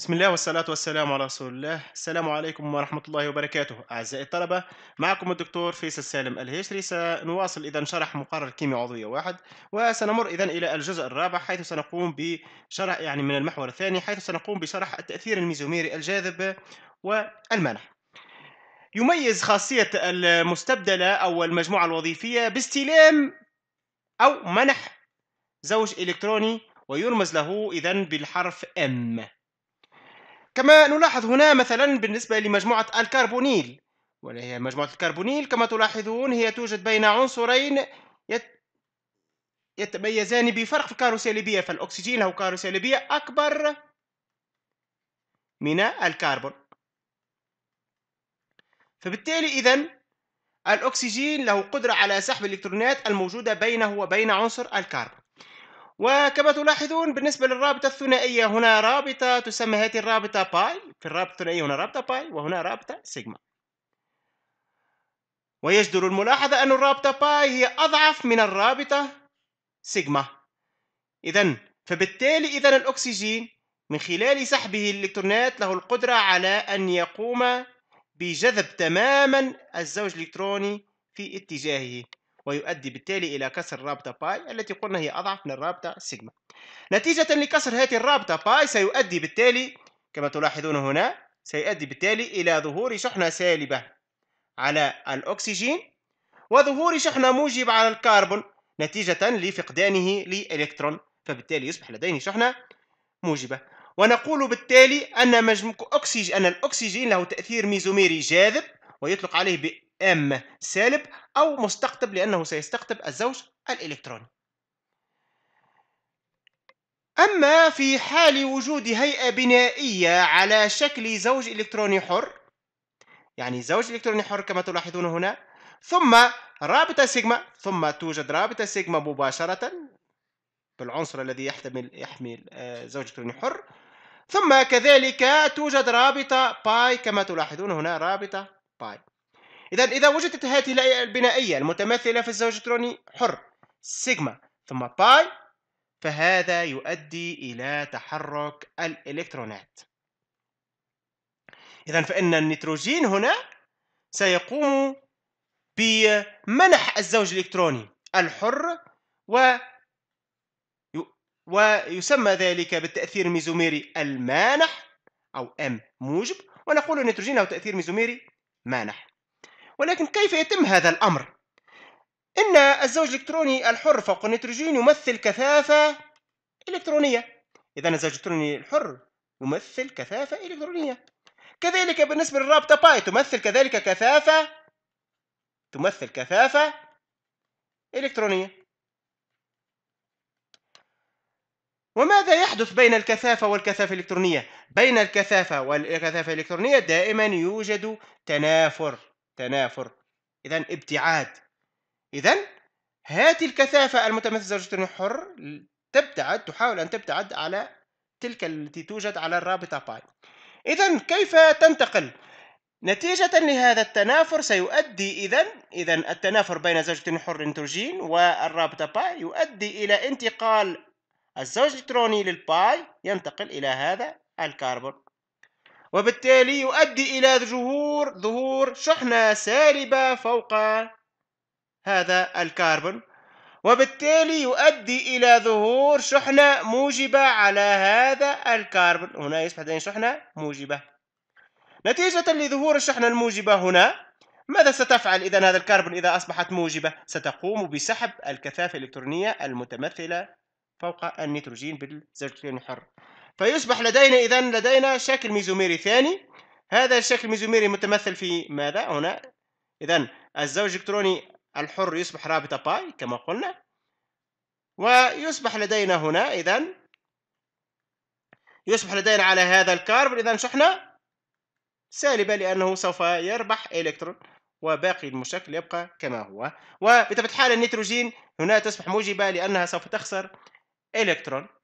بسم الله والصلاة والسلام على رسول الله السلام عليكم ورحمة الله وبركاته أعزائي الطلبة معكم الدكتور فيصل سالم الهيشري سنواصل إذا شرح مقرر كيمياء عضوية واحد وسنمر إذا إلى الجزء الرابع حيث سنقوم بشرح يعني من المحور الثاني حيث سنقوم بشرح التأثير الميزوميري الجاذب والمنح يميز خاصية المستبدلة أو المجموعة الوظيفية باستلام أو منح زوج إلكتروني ويرمز له إذا بالحرف M كما نلاحظ هنا مثلا بالنسبة لمجموعة الكربونيل وهي مجموعة الكربونيل كما تلاحظون هي توجد بين عنصرين يت... يتميزان بفرق في الكاروسالبية فالأكسجين له كاروسالبية أكبر من الكربون فبالتالي إذا الأكسجين له قدرة على سحب الإلكترونات الموجودة بينه وبين عنصر الكربون وكما تلاحظون بالنسبة للرابطة الثنائية هنا رابطة تسمى هذه الرابطة باي في الرابطة الثنائية هنا رابطة باي وهنا رابطة سيجما ويجدر الملاحظة أن الرابطة باي هي أضعف من الرابطة سيجما إذا فبالتالي إذا الأكسجين من خلال سحبه الإلكترونات له القدرة على أن يقوم بجذب تماما الزوج الإلكتروني في اتجاهه ويؤدي بالتالي إلى كسر رابطة باي التي قلنا هي أضعف من الرابطة سيجما نتيجة لكسر هذه الرابطة باي سيؤدي بالتالي كما تلاحظون هنا سيؤدي بالتالي إلى ظهور شحنة سالبة على الأكسجين وظهور شحنة موجبة على الكربون نتيجة لفقدانه لإلكترون فبالتالي يصبح لديه شحنة موجبة ونقول بالتالي أن مجموع أكسجين أن الأكسجين له تأثير ميزوميري جاذب ويطلق عليه إما سالب أو مستقطب لأنه سيستقطب الزوج الإلكتروني أما في حال وجود هيئة بنائية على شكل زوج إلكتروني حر يعني زوج إلكتروني حر كما تلاحظون هنا ثم رابطة سيجما ثم توجد رابطة سيجما مباشرة بالعنصر الذي يحتمل يحمل آه، زوج إلكتروني حر ثم كذلك توجد رابطة باي كما تلاحظون هنا رابطة باي إذا إذا وجدت هذه الهيئة البنائية المتمثلة في الزوج الإلكتروني حر سيجما ثم باي فهذا يؤدي إلى تحرك الإلكترونات إذا فإن النيتروجين هنا سيقوم بمنح الزوج الإلكتروني الحر و ويسمى ذلك بالتأثير الميزوميري المانح أو M موجب ونقول النيتروجين له تأثير ميزوميري مانح ولكن كيف يتم هذا الأمر؟ إن الزوج الإلكتروني الحر فوق النيتروجين يمثل كثافة إلكترونية إذا الزوج الإلكتروني الحر يمثل كثافة إلكترونية كذلك بالنسبة للرابطة باي تمثل كذلك كثافة تمثل كثافة إلكترونية وماذا يحدث بين الكثافة والكثافة الإلكترونية؟ بين الكثافة والكثافة الإلكترونية دائما يوجد تنافر تنافر اذا ابتعاد اذا هذه الكثافة المتمثلة زوجة حر تبتعد تحاول أن تبتعد على تلك التي توجد على الرابطة باي إذا كيف تنتقل؟ نتيجة لهذا التنافر سيؤدي إذا إذا التنافر بين زوجة حر نيتروجين والرابطة باي يؤدي إلى انتقال الزوج الإلكتروني للباي ينتقل إلى هذا الكربون وبالتالي يؤدي إلى ظهور ظهور شحنة سالبة فوق هذا الكربون وبالتالي يؤدي إلى ظهور شحنة موجبة على هذا الكربون هنا يصبح لدينا شحنة موجبة نتيجة لظهور الشحنة الموجبة هنا ماذا ستفعل إذا هذا الكربون إذا أصبحت موجبة؟ ستقوم بسحب الكثافة الإلكترونية المتمثلة فوق النيتروجين بالزوج الحر فيصبح لدينا إذا لدينا شكل ميزوميري ثاني هذا الشكل الميزوميري متمثل في ماذا هنا إذا الزوج الإلكتروني الحر يصبح رابطة باي كما قلنا ويصبح لدينا هنا إذا يصبح لدينا على هذا الكربون إذا شحنة سالبة لأنه سوف يربح إلكترون وباقي المشكل يبقى كما هو وبطبيعة الحال النيتروجين هنا تصبح موجبة لأنها سوف تخسر إلكترون